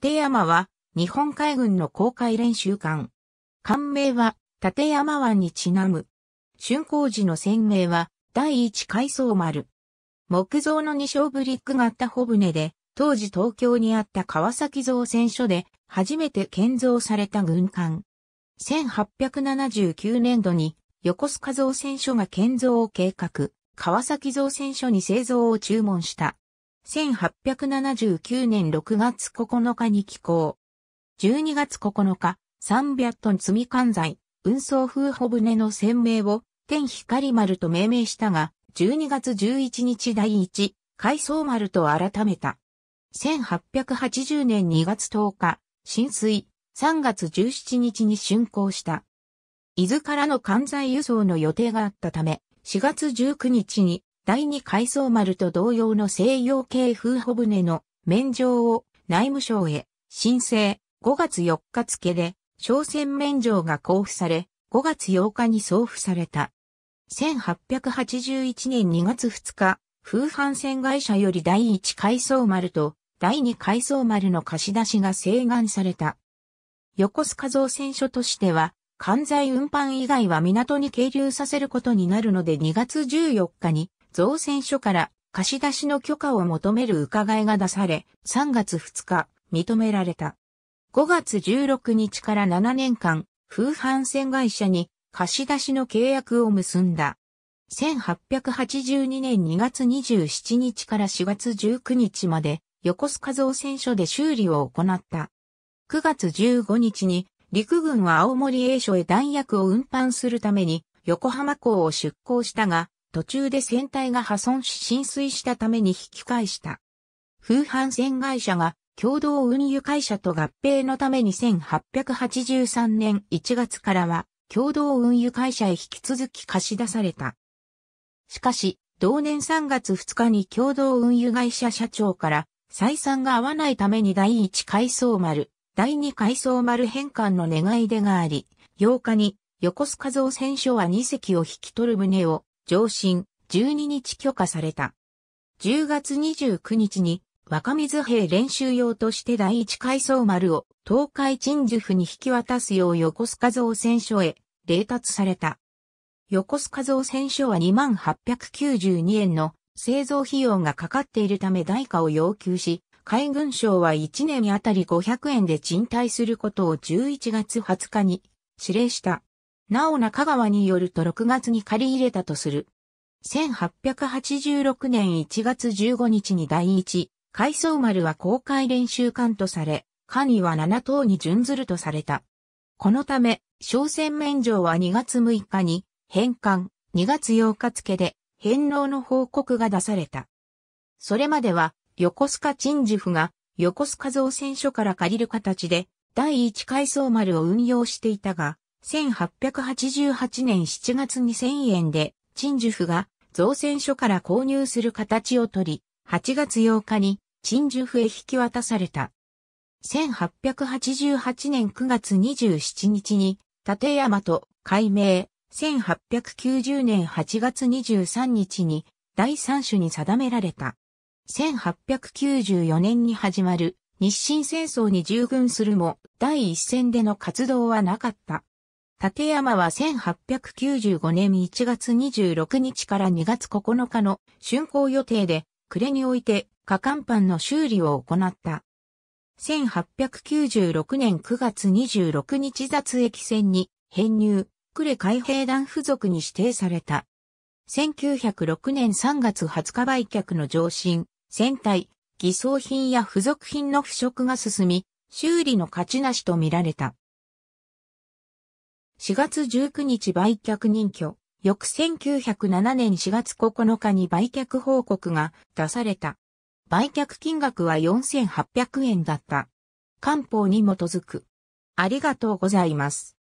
立山は、日本海軍の公開練習艦。艦名は、立山湾にちなむ。竣工時の船名は、第一海藻丸。木造の二章ブリック型帆船で、当時東京にあった川崎造船所で、初めて建造された軍艦。1879年度に、横須賀造船所が建造を計画、川崎造船所に製造を注文した。1879年6月9日に寄港。12月9日、300トン積み艦材、運送風帆船の船名を天光丸と命名したが、12月11日第1、海藻丸と改めた。1880年2月10日、浸水、3月17日に竣工した。伊豆からの艦材輸送の予定があったため、4月19日に第二海藻丸と同様の西洋系風帆船の免状を内務省へ申請5月4日付で商船免状が交付され5月8日に送付された。1881年2月2日、風帆船会社より第一海藻丸と第二海藻丸の貸し出しが請願された。横須賀造船所としては、関西運搬以外は港に係留させることになるので2月14日に造船所から貸し出しの許可を求める伺いが出され、3月2日、認められた。5月16日から7年間、風帆船会社に貸し出しの契約を結んだ。1882年2月27日から4月19日まで、横須賀造船所で修理を行った。9月15日に、陸軍は青森栄所へ弾薬を運搬するために、横浜港を出港したが、途中で船体が破損し浸水したために引き返した。風帆船会社が共同運輸会社と合併のために1883年1月からは共同運輸会社へ引き続き貸し出された。しかし、同年3月2日に共同運輸会社社長から採算が合わないために第1回送丸、第2回送丸返還の願い出があり、8日に横須賀造船所は2隻を引き取る旨を上申、12日許可された。10月29日に若水兵練習用として第一海藻丸を東海鎮守府に引き渡すよう横須賀造船所へ冷達された。横須賀造船所は2892円の製造費用がかかっているため代価を要求し、海軍省は1年あたり500円で賃貸することを11月20日に指令した。なお中川によると6月に借り入れたとする。1886年1月15日に第一、海藻丸は公開練習艦とされ、カニは7等に準ずるとされた。このため、商船免状は2月6日に、返還、2月8日付で、返納の報告が出された。それまでは、横須賀陳治府が、横須賀造船所から借りる形で、第一海藻丸を運用していたが、1888年7月2 0 0 0円で、陳樹府が造船所から購入する形をとり、8月8日に陳樹府へ引き渡された。1888年9月27日に、立山と改名、1890年8月23日に第3種に定められた。1894年に始まる日清戦争に従軍するも、第一線での活動はなかった。立山は1895年1月26日から2月9日の竣工予定で、暮れにおいて、火乾板の修理を行った。1896年9月26日雑駅線に編入、呉海兵団付属に指定された。1906年3月20日売却の上進、船体、偽装品や付属品の腐食が進み、修理の価値なしと見られた。4月19日売却任居、翌1907年4月9日に売却報告が出された。売却金額は4800円だった。官報に基づく。ありがとうございます。